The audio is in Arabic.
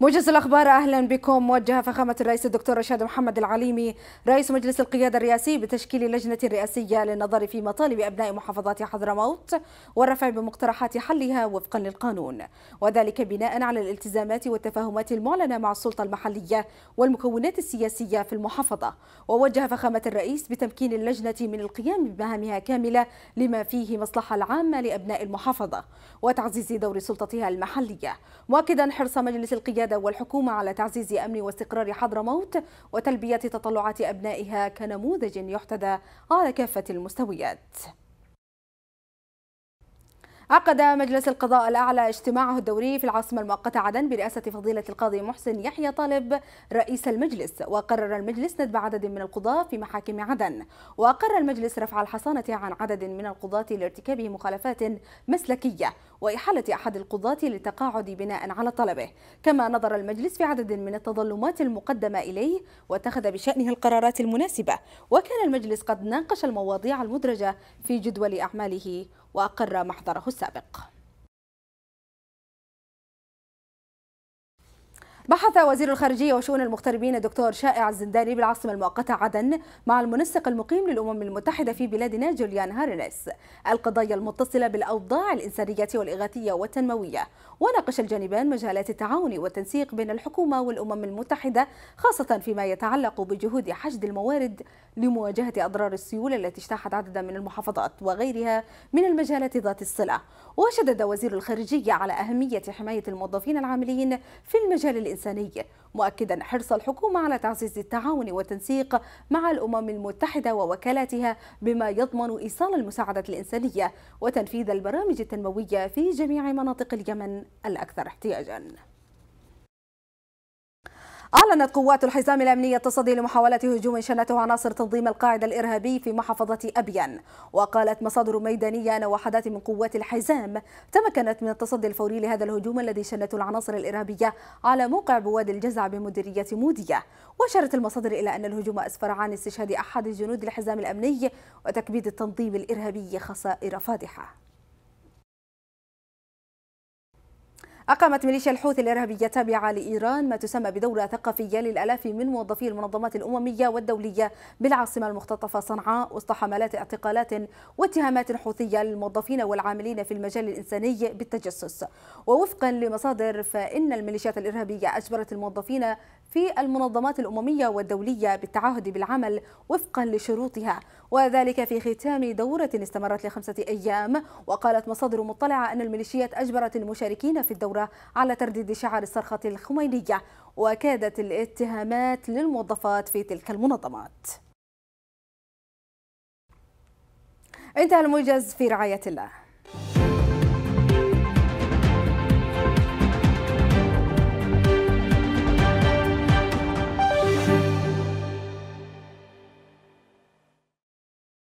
موجز الأخبار أهلا بكم موجهة فخامة الرئيس الدكتور رشاد محمد العليمي رئيس مجلس القيادة الرئاسي بتشكيل لجنة رئاسية للنظر في مطالب أبناء محافظات حضرموت والرفع بمقترحات حلها وفقا للقانون وذلك بناء على الالتزامات والتفاهمات المعلنة مع السلطة المحلية والمكونات السياسية في المحافظة ووجه فخامة الرئيس بتمكين اللجنة من القيام بمهامها كاملة لما فيه مصلحة العامة لأبناء المحافظة وتعزيز دور سلطتها المحلية مؤكدا حرص مجلس القيادة القيادة والحكومة على تعزيز أمن واستقرار حضرموت وتلبية تطلعات أبنائها كنموذج يحتذى على كافة المستويات عقد مجلس القضاء الأعلى اجتماعه الدوري في العاصمة المؤقتة عدن برئاسة فضيلة القاضي محسن يحيى طالب رئيس المجلس وقرر المجلس ندب عدد من القضاة في محاكم عدن وأقر المجلس رفع الحصانة عن عدد من القضاة لارتكاب مخالفات مسلكية وإحالة أحد القضاة للتقاعد بناء على طلبه كما نظر المجلس في عدد من التظلمات المقدمة إليه واتخذ بشأنه القرارات المناسبة وكان المجلس قد ناقش المواضيع المدرجة في جدول أعماله وأقر محضره السابق بحث وزير الخارجية وشؤون المغتربين الدكتور شائع الزنداني بالعاصمة المؤقتة عدن مع المنسق المقيم للأمم المتحدة في بلادنا جوليان هارنس القضايا المتصلة بالأوضاع الإنسانية والإغاثية والتنموية وناقش الجانبان مجالات التعاون والتنسيق بين الحكومة والأمم المتحدة خاصة فيما يتعلق بجهود حشد الموارد لمواجهة أضرار السيول التي اجتاحت عددا من المحافظات وغيرها من المجالات ذات الصلة وشدد وزير الخارجية على أهمية حماية الموظفين العاملين في المجال الإنساني الإنساني مؤكدا حرص الحكومة على تعزيز التعاون والتنسيق مع الأمم المتحدة ووكالاتها بما يضمن إيصال المساعدة الإنسانية وتنفيذ البرامج التنموية في جميع مناطق اليمن الأكثر احتياجاً أعلنت قوات الحزام الأمنية التصدي لمحاولة هجوم شنته عناصر تنظيم القاعدة الإرهابي في محافظة أبين وقالت مصادر ميدانية أن وحدات من قوات الحزام تمكنت من التصدي الفوري لهذا الهجوم الذي شنته العناصر الإرهابية على موقع بوادي الجزع بمديرية مودية وأشارت المصادر إلى أن الهجوم أسفر عن استشهاد أحد جنود الحزام الأمني وتكبيد التنظيم الإرهابي خسائر فادحة أقامت ميليشيا الحوثي الإرهابية التابعة لإيران ما تسمى بدورة ثقافية للآلاف من موظفي المنظمات الأممية والدولية بالعاصمة المختطفة صنعاء وسط حملات اعتقالات واتهامات حوثية للموظفين والعاملين في المجال الإنساني بالتجسس ووفقا لمصادر فإن الميليشيات الإرهابية أجبرت الموظفين في المنظمات الأممية والدولية بالتعهد بالعمل وفقا لشروطها وذلك في ختام دورة استمرت لخمسة أيام وقالت مصادر مطلعة أن الميليشيات أجبرت المشاركين في الدورة الثورة على ترديد شعار الصرخة الخمينية وكادت الاتهامات للموظفات في تلك المنظمات انتهى الموجز في رعاية الله